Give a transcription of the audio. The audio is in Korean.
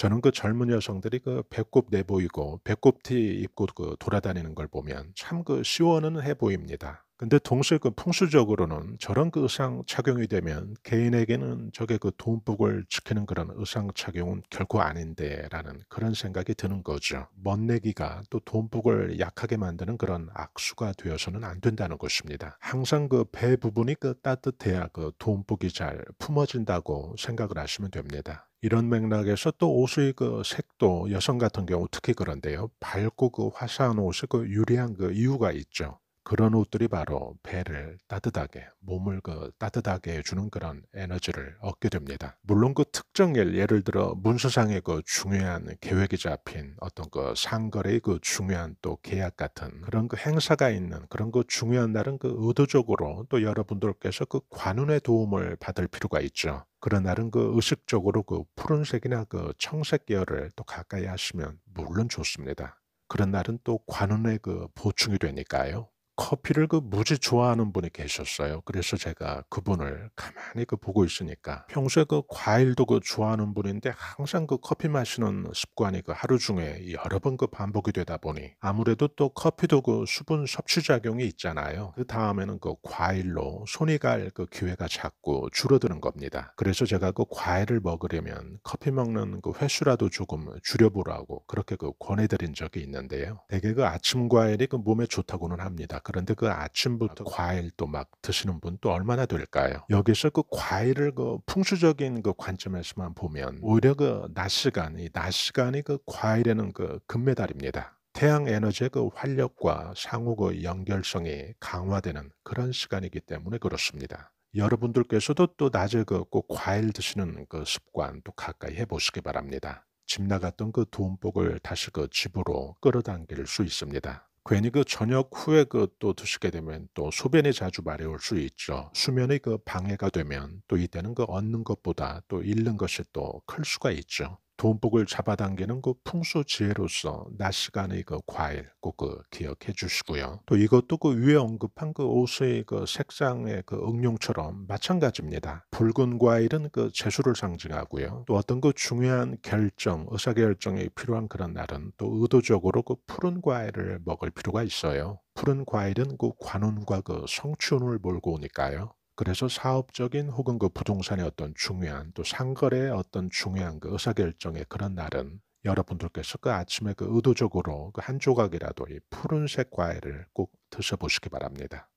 저는 그 젊은 여성들이 그 배꼽 내보이고 배꼽티 입고 그 돌아다니는 걸 보면 참 그 시원은 해 보입니다. 근데 동시에 그 풍수적으로는 저런 그 의상 착용이 되면 개인에게는 저게 그 돈복을 지키는 그런 의상 착용은 결코 아닌데라는 그런 생각이 드는 거죠. 멋내기가 또 돈복을 약하게 만드는 그런 악수가 되어서는 안 된다는 것입니다. 항상 그 배 부분이 그 따뜻해야 그 돈복이 잘 품어진다고 생각을 하시면 됩니다. 이런 맥락에서 또 옷의 그 색도 여성 같은 경우 특히 그런데요. 밝고 그 화사한 옷이 그 유리한 그 이유가 있죠. 그런 옷들이 바로 배를 따뜻하게 몸을 그 따뜻하게 해주는 그런 에너지를 얻게 됩니다. 물론 그 특정일 예를 들어 문서상의 그 중요한 계획이 잡힌 어떤 그 상거래의 그 중요한 또 계약 같은 그런 그 행사가 있는 그런 그 중요한 날은 그 의도적으로 또 여러분들께서 그 관운의 도움을 받을 필요가 있죠. 그런 날은 그 의식적으로 그 푸른색이나 그 청색 계열을 또 가까이 하시면 물론 좋습니다. 그런 날은 또 관운의 그 보충이 되니까요. 커피를 그 무지 좋아하는 분이 계셨어요. 그래서 제가 그분을 가만히 그 보고 있으니까 평소에 그 과일도 그 좋아하는 분인데 항상 그 커피 마시는 습관이 그 하루 중에 여러 번 그 반복이 되다 보니 아무래도 또 커피도 그 수분 섭취 작용이 있잖아요. 그 다음에는 그 과일로 손이 갈 그 기회가 자꾸 줄어드는 겁니다. 그래서 제가 그 과일을 먹으려면 커피 먹는 그 횟수라도 조금 줄여보라고 그렇게 그 권해드린 적이 있는데요. 대개 그 아침 과일이 그 몸에 좋다고는 합니다. 그런데 그 아침부터 과일 또막 드시는 분 또 얼마나 될까요? 여기서 그 과일을 그 풍수적인 그 관점에서만 보면 오히려 그 낮 시간이 낮 시간이 그 과일에는 그 금메달입니다. 태양 에너지의 그 활력과 상호의 그 연결성이 강화되는 그런 시간이기 때문에 그렇습니다. 여러분들께서도 또 낮에 그 꼭 과일 드시는 그 습관 또 가까이 해보시기 바랍니다. 집 나갔던 그 돈복을 다시 그 집으로 끌어당길 수 있습니다. 괜히 그 저녁 후에 그 또 드시게 되면 또 소변이 자주 마려울 수 있죠. 수면의 그 방해가 되면 또 이때는 그 얻는 것보다 또 잃는 것이 또 클 수가 있죠. 돈복을 잡아당기는 그 풍수 지혜로서 낮 시간의 그 과일 꼭그 기억해 주시고요. 또 이것도 그 위에 언급한 그 옷의 그 색상의 그 응용처럼 마찬가지입니다. 붉은 과일은 그 재수를 상징하고요. 또 어떤 그 중요한 결정, 의사결정이 필요한 그런 날은 또 의도적으로 그 푸른 과일을 먹을 필요가 있어요. 푸른 과일은 그 관운과 그 성춘을 몰고 오니까요. 그래서 사업적인 혹은 그 부동산의 어떤 중요한 또 상거래의 어떤 중요한 그 의사결정의 그런 날은 여러분들께서 그 아침에 그 의도적으로 그 한 조각이라도 이 푸른색 과일을 꼭 드셔보시기 바랍니다.